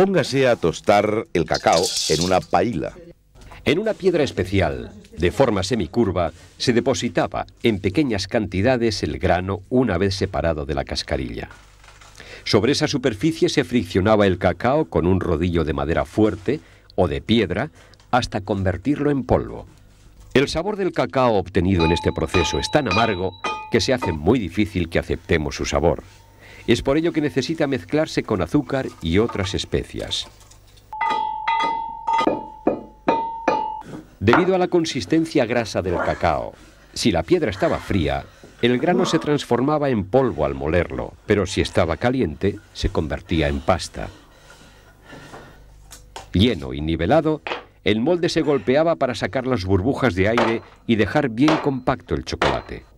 Póngase a tostar el cacao en una paila. En una piedra especial, de forma semicurva, se depositaba en pequeñas cantidades el grano una vez separado de la cascarilla. Sobre esa superficie se friccionaba el cacao con un rodillo de madera fuerte o de piedra hasta convertirlo en polvo. El sabor del cacao obtenido en este proceso es tan amargo que se hace muy difícil que aceptemos su sabor. Es por ello que necesita mezclarse con azúcar y otras especias. Debido a la consistencia grasa del cacao, si la piedra estaba fría, el grano se transformaba en polvo al molerlo, pero si estaba caliente, se convertía en pasta. Lleno y nivelado, el molde se golpeaba para sacar las burbujas de aire y dejar bien compacto el chocolate.